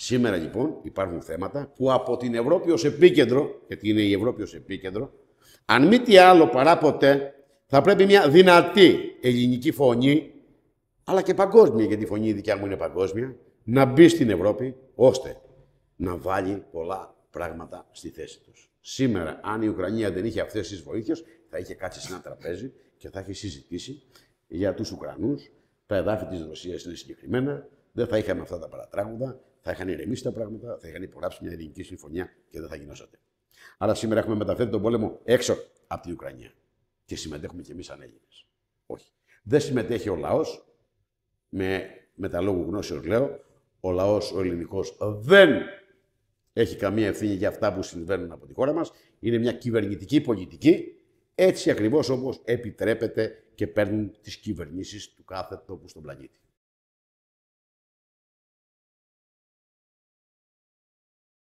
Σήμερα λοιπόν υπάρχουν θέματα που από την Ευρώπη ως επίκεντρο, γιατί είναι η Ευρώπη ως επίκεντρο, αν μη τι άλλο παρά ποτέ, θα πρέπει μια δυνατή ελληνική φωνή, αλλά και παγκόσμια, γιατί η φωνή η δικιά μου είναι παγκόσμια, να μπει στην Ευρώπη, ώστε να βάλει πολλά πράγματα στη θέση τους. Σήμερα, αν η Ουκρανία δεν είχε αυτές τις βοήθειες, θα είχε κάτσει σε ένα τραπέζι και θα είχε συζητήσει για τους Ουκρανούς, τα εδάφη της Ρωσίας είναι συγκεκριμένα, δεν θα είχαμε αυτά τα παρατράγματα, θα είχαν ηρεμήσει τα πράγματα, θα είχαν υπογράψει μια ειρηνική συμφωνία και δεν θα γινόσατε. Άρα σήμερα έχουμε μεταφέρει τον πόλεμο έξω από την Ουκρανία. Και συμμετέχουμε κι εμείς σαν Έλληνες. Όχι. Δεν συμμετέχει ο λαός, με, με τα λόγου γνώσεως λέω, ο λαός ο ελληνικός δεν έχει καμία ευθύνη για αυτά που συμβαίνουν από τη χώρα μας. Είναι μια κυβερνητική πολιτική, έτσι ακριβώς όπως επιτρέπεται και παίρνουν τις κυβερνήσεις του κάθε τόπου στον πλανήτη.